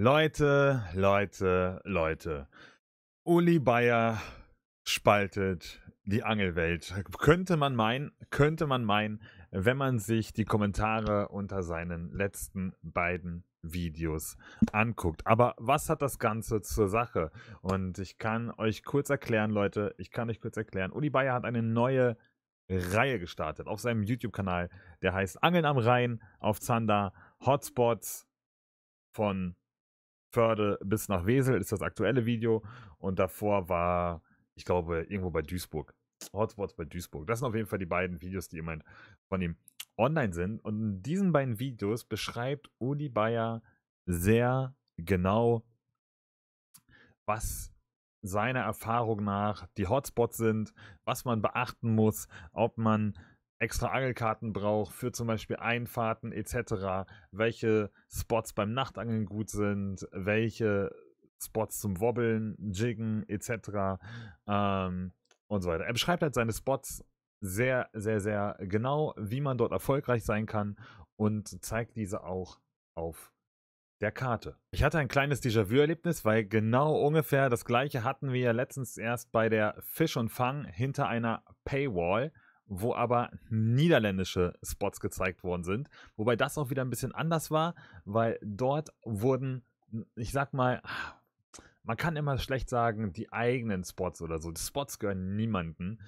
Leute, Leute, Leute. Uli Bayer spaltet die Angelwelt. Könnte man meinen, könnte man meinen, wenn man sich die Kommentare unter seinen letzten beiden Videos anguckt. Aber was hat das Ganze zur Sache? Und ich kann euch kurz erklären, Leute, ich kann euch kurz erklären. Uli Bayer hat eine neue Reihe gestartet auf seinem YouTube-Kanal. Der heißt Angeln am Rhein auf Zander Hotspots von Förde bis nach Wesel ist das aktuelle Video. Und davor war, ich glaube, irgendwo bei Duisburg. Hotspots bei Duisburg. Das sind auf jeden Fall die beiden Videos, die immerhin von ihm online sind. Und in diesen beiden Videos beschreibt Uli Bayer sehr genau, was seiner Erfahrung nach die Hotspots sind, was man beachten muss, ob man extra Angelkarten braucht für zum Beispiel Einfahrten etc., welche Spots beim Nachtangeln gut sind, welche Spots zum Wobbeln, Jiggen etc. Ähm, und so weiter. Er beschreibt halt seine Spots sehr, sehr, sehr genau, wie man dort erfolgreich sein kann und zeigt diese auch auf der Karte. Ich hatte ein kleines Déjà-vu-Erlebnis, weil genau ungefähr das gleiche hatten wir ja letztens erst bei der Fisch und Fang hinter einer Paywall wo aber niederländische Spots gezeigt worden sind. Wobei das auch wieder ein bisschen anders war, weil dort wurden, ich sag mal, man kann immer schlecht sagen, die eigenen Spots oder so. Die Spots gehören niemandem.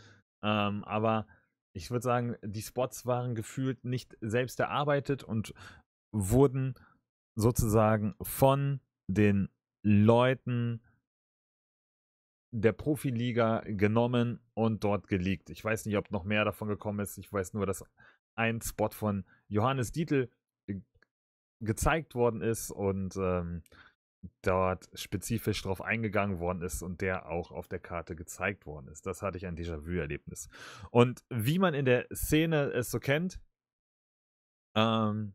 Ähm, aber ich würde sagen, die Spots waren gefühlt nicht selbst erarbeitet und wurden sozusagen von den Leuten der Profiliga genommen und dort geleakt. Ich weiß nicht, ob noch mehr davon gekommen ist. Ich weiß nur, dass ein Spot von Johannes Dietl äh, gezeigt worden ist und ähm, dort spezifisch drauf eingegangen worden ist und der auch auf der Karte gezeigt worden ist. Das hatte ich ein Déjà-vu-Erlebnis. Und wie man in der Szene es so kennt, ähm,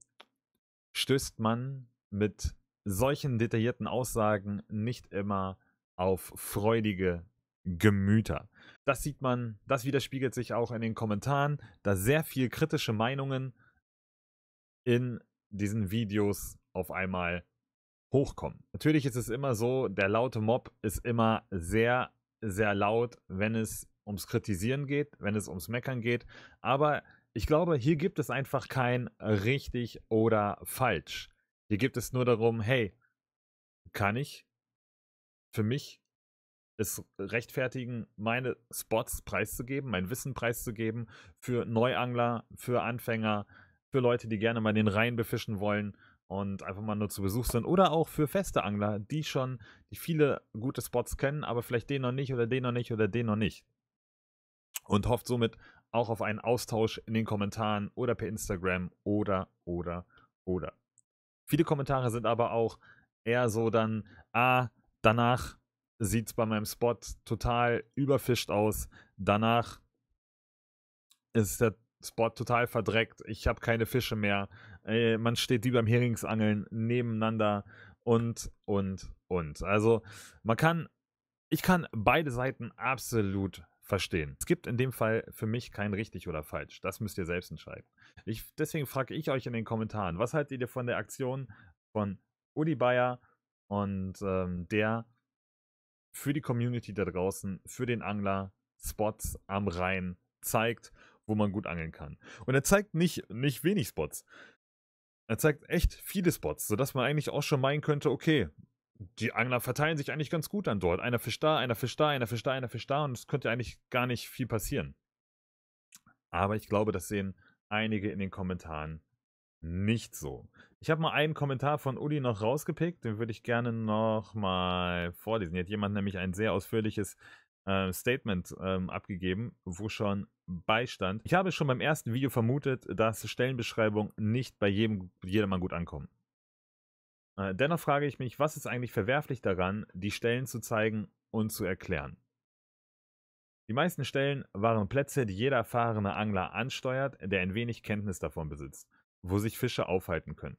stößt man mit solchen detaillierten Aussagen nicht immer auf freudige Gemüter. Das sieht man, das widerspiegelt sich auch in den Kommentaren, da sehr viel kritische Meinungen in diesen Videos auf einmal hochkommen. Natürlich ist es immer so, der laute Mob ist immer sehr, sehr laut, wenn es ums Kritisieren geht, wenn es ums Meckern geht. Aber ich glaube, hier gibt es einfach kein richtig oder falsch. Hier gibt es nur darum, hey, kann ich für mich es rechtfertigen, meine Spots preiszugeben, mein Wissen preiszugeben für Neuangler, für Anfänger, für Leute, die gerne mal den Rhein befischen wollen und einfach mal nur zu Besuch sind. Oder auch für feste Angler, die schon, die viele gute Spots kennen, aber vielleicht den noch nicht oder den noch nicht oder den noch nicht. Und hofft somit auch auf einen Austausch in den Kommentaren oder per Instagram oder, oder, oder. Viele Kommentare sind aber auch eher so dann, ah, Danach sieht es bei meinem Spot total überfischt aus. Danach ist der Spot total verdreckt. Ich habe keine Fische mehr. Äh, man steht wie beim Heringsangeln nebeneinander und, und, und. Also man kann, ich kann beide Seiten absolut verstehen. Es gibt in dem Fall für mich kein richtig oder falsch. Das müsst ihr selbst entscheiden. Ich, deswegen frage ich euch in den Kommentaren, was haltet ihr von der Aktion von Uli Bayer und ähm, der für die Community da draußen, für den Angler Spots am Rhein zeigt, wo man gut angeln kann. Und er zeigt nicht, nicht wenig Spots. Er zeigt echt viele Spots, sodass man eigentlich auch schon meinen könnte, okay, die Angler verteilen sich eigentlich ganz gut an dort. Einer fischt da, einer fischt da, einer fischt da, einer fischt da und es könnte eigentlich gar nicht viel passieren. Aber ich glaube, das sehen einige in den Kommentaren nicht so. Ich habe mal einen Kommentar von Uli noch rausgepickt, den würde ich gerne nochmal vorlesen. Hier hat jemand nämlich ein sehr ausführliches äh, Statement ähm, abgegeben, wo schon beistand. Ich habe schon beim ersten Video vermutet, dass Stellenbeschreibungen nicht bei jedem jedermann gut ankommen. Äh, dennoch frage ich mich, was ist eigentlich verwerflich daran, die Stellen zu zeigen und zu erklären? Die meisten Stellen waren Plätze, die jeder erfahrene Angler ansteuert, der ein wenig Kenntnis davon besitzt wo sich Fische aufhalten können.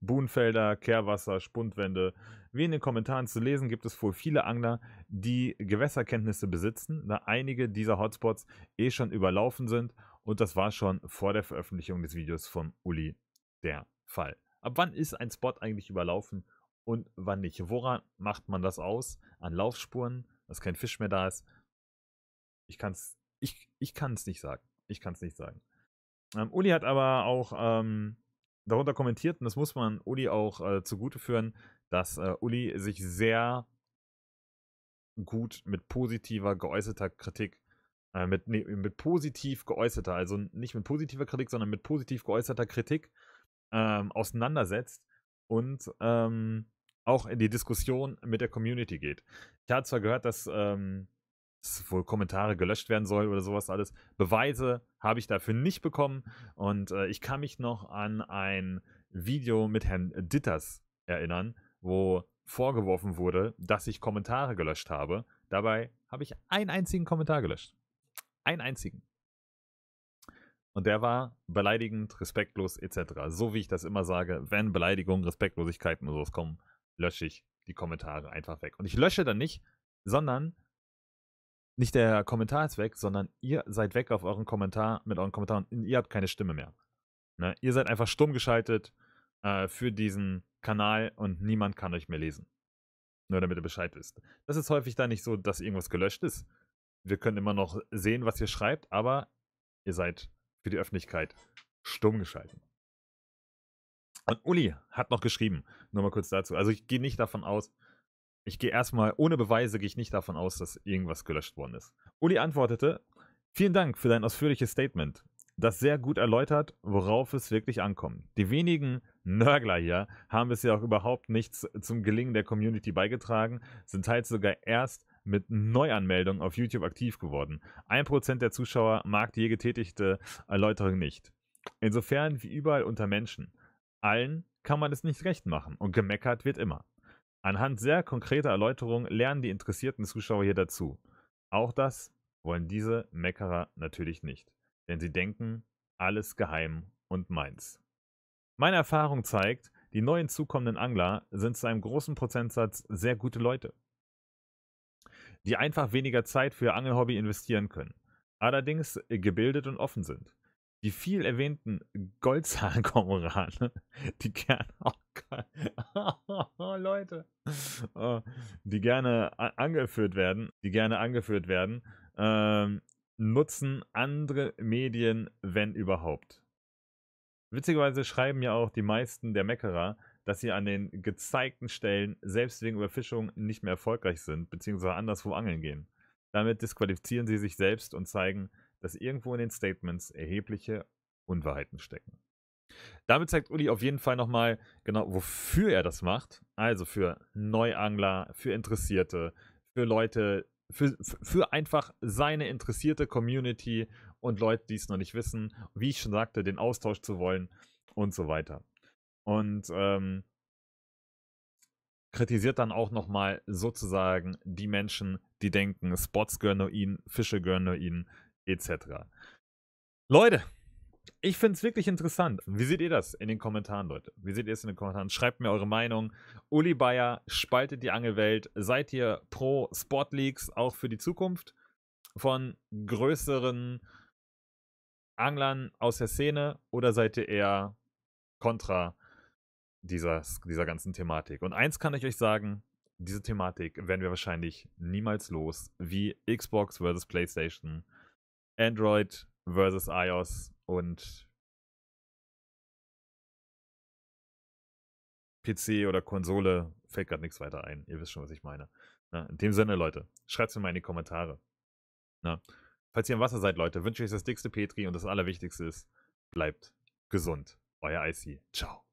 Buhnfelder, Kehrwasser, Spundwände. Wie in den Kommentaren zu lesen, gibt es wohl viele Angler, die Gewässerkenntnisse besitzen, da einige dieser Hotspots eh schon überlaufen sind. Und das war schon vor der Veröffentlichung des Videos von Uli der Fall. Ab wann ist ein Spot eigentlich überlaufen und wann nicht? Woran macht man das aus? An Laufspuren, dass kein Fisch mehr da ist? Ich kann es ich, ich kann's nicht sagen. Ich kann es nicht sagen. Ähm, Uli hat aber auch ähm, darunter kommentiert, und das muss man Uli auch äh, zugute führen, dass äh, Uli sich sehr gut mit positiver geäußerter Kritik, äh, mit, nee, mit positiv geäußerter, also nicht mit positiver Kritik, sondern mit positiv geäußerter Kritik ähm, auseinandersetzt und ähm, auch in die Diskussion mit der Community geht. Ich habe zwar gehört, dass ähm, dass wohl Kommentare gelöscht werden sollen oder sowas alles. Beweise habe ich dafür nicht bekommen und äh, ich kann mich noch an ein Video mit Herrn Ditters erinnern, wo vorgeworfen wurde, dass ich Kommentare gelöscht habe. Dabei habe ich einen einzigen Kommentar gelöscht. Einen einzigen. Und der war beleidigend, respektlos etc. So wie ich das immer sage, wenn Beleidigungen, Respektlosigkeiten und sowas kommen, lösche ich die Kommentare einfach weg. Und ich lösche dann nicht, sondern nicht der Kommentar ist weg, sondern ihr seid weg auf euren Kommentar mit euren Kommentaren und ihr habt keine Stimme mehr. Ne? Ihr seid einfach stumm geschaltet äh, für diesen Kanal und niemand kann euch mehr lesen. Nur damit ihr Bescheid wisst. Das ist häufig dann nicht so, dass irgendwas gelöscht ist. Wir können immer noch sehen, was ihr schreibt, aber ihr seid für die Öffentlichkeit stumm geschalten. Und Uli hat noch geschrieben, nur mal kurz dazu. Also ich gehe nicht davon aus, ich gehe erstmal, ohne Beweise gehe ich nicht davon aus, dass irgendwas gelöscht worden ist. Uli antwortete, vielen Dank für dein ausführliches Statement. Das sehr gut erläutert, worauf es wirklich ankommt. Die wenigen Nörgler hier haben bisher auch überhaupt nichts zum Gelingen der Community beigetragen, sind teils sogar erst mit Neuanmeldungen auf YouTube aktiv geworden. Ein Prozent der Zuschauer mag die je getätigte Erläuterung nicht. Insofern wie überall unter Menschen. Allen kann man es nicht recht machen und gemeckert wird immer. Anhand sehr konkreter Erläuterungen lernen die interessierten Zuschauer hier dazu. Auch das wollen diese Meckerer natürlich nicht, denn sie denken, alles geheim und meins. Meine Erfahrung zeigt, die neuen zukommenden Angler sind zu einem großen Prozentsatz sehr gute Leute, die einfach weniger Zeit für ihr Angelhobby investieren können, allerdings gebildet und offen sind die viel erwähnten goldzahn die gerne auch, oh, Leute, oh, die gerne angeführt werden, die gerne angeführt werden, ähm, nutzen andere Medien, wenn überhaupt. Witzigerweise schreiben ja auch die meisten der Meckerer, dass sie an den gezeigten Stellen selbst wegen Überfischung nicht mehr erfolgreich sind, beziehungsweise anderswo angeln gehen. Damit disqualifizieren sie sich selbst und zeigen, dass irgendwo in den Statements erhebliche Unwahrheiten stecken. Damit zeigt Uli auf jeden Fall nochmal genau, wofür er das macht. Also für Neuangler, für Interessierte, für Leute, für, für einfach seine interessierte Community und Leute, die es noch nicht wissen, wie ich schon sagte, den Austausch zu wollen und so weiter. Und ähm, kritisiert dann auch nochmal sozusagen die Menschen, die denken, Spots gehören nur ihnen, Fische gehören nur ihnen, etc. Leute, ich finde es wirklich interessant. Wie seht ihr das in den Kommentaren, Leute? Wie seht ihr es in den Kommentaren? Schreibt mir eure Meinung. Uli Bayer spaltet die Angelwelt. Seid ihr pro Spotleaks auch für die Zukunft von größeren Anglern aus der Szene oder seid ihr eher kontra dieser, dieser ganzen Thematik? Und eins kann ich euch sagen, diese Thematik werden wir wahrscheinlich niemals los, wie Xbox versus PlayStation Android versus iOS und PC oder Konsole fällt gerade nichts weiter ein. Ihr wisst schon, was ich meine. Na, in dem Sinne, Leute, schreibt es mir mal in die Kommentare. Na, falls ihr im Wasser seid, Leute, wünsche ich euch das dickste Petri und das Allerwichtigste ist, bleibt gesund. Euer IC. Ciao.